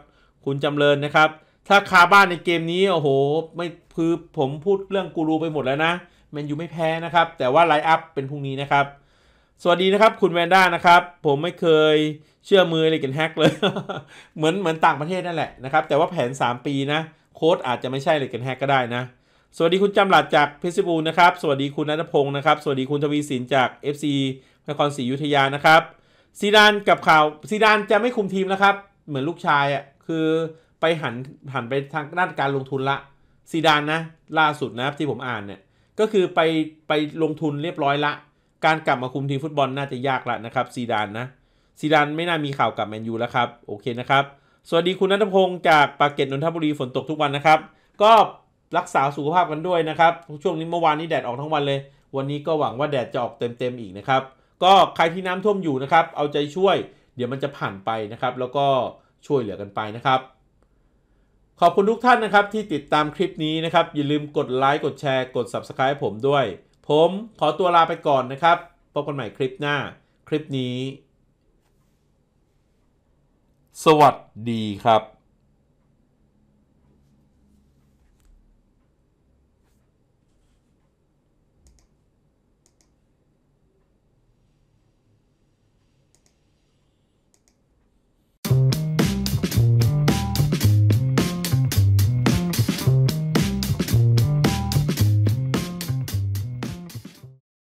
คุณจำเริญนะครับ ถ้าคาบ้านในเกมนี้โอ้โหไม่พือผมพูดเรื่องกูรูไปหมดแล้วนะแมนยูไม่แพ้นะครับแต่ว่าไลฟ์อัพเป็นพรุ่งนี้นะครับสวัสดีนะครับ คุณแวนด้านะครับ ผมไม่เคยเชื่อมืออะไรกันแฮกเลย เหมือนเหมือนต่างประเทศนั่นแหละนะครับแต่ว่าแผน 3 ปีนะโค้ดอาจจะไม่ใช่เลยกันแฮกก็ได้นะสวัสดีคุณจำหลัดจากเพชรบูรณ์นะครับสวัสดีคุณนัทพงศ์นะครับสวัสดีคุณทวีสินจาก FC นครศรีอยุธยานะครับซีดานกับข่าวซีดานจะไม่คุมทีมนะครับเหมือนลูกชายอ่ะคือไปหันหันไปทางด้านการลงทุนละซีดานนะล่าสุดนะครับที่ผมอ่านเนี่ยก็คือไปไปลงทุนเรียบร้อยละการกลับมาคุมทีมฟุตบอลน่าจะยากละนะครับซีดานนะซีดานไม่น่ามีข่าวกับแมนยูแล้วครับโอเคนะครับ สวัสดีคุณนัทพงศ์จากปากเกร็ดนนทบุรี ฝนตกทุกวันนะครับ ก็รักษาสุขภาพกันด้วยนะครับ ช่วงนี้เมื่อวานนี้แดดออกทั้งวันเลย วันนี้ก็หวังว่าแดดจะออกเต็มๆ อีกนะครับ ก็ ใครที่น้ำท่วมอยู่นะครับเอาใจช่วย เดี๋ยวมันจะผ่านไปนะครับแล้วก็ช่วยเหลือกันไปนะครับ ขอบคุณทุกท่านนะครับที่ติดตามคลิปนี้นะครับ อย่าลืมกดไลค์กดแชร์ กด Subscribe ผมด้วยผม ขอตัวลาไปก่อนนะครับพบกันใหม่คลิปหน้า คลิปนี้ สวัสดีครับ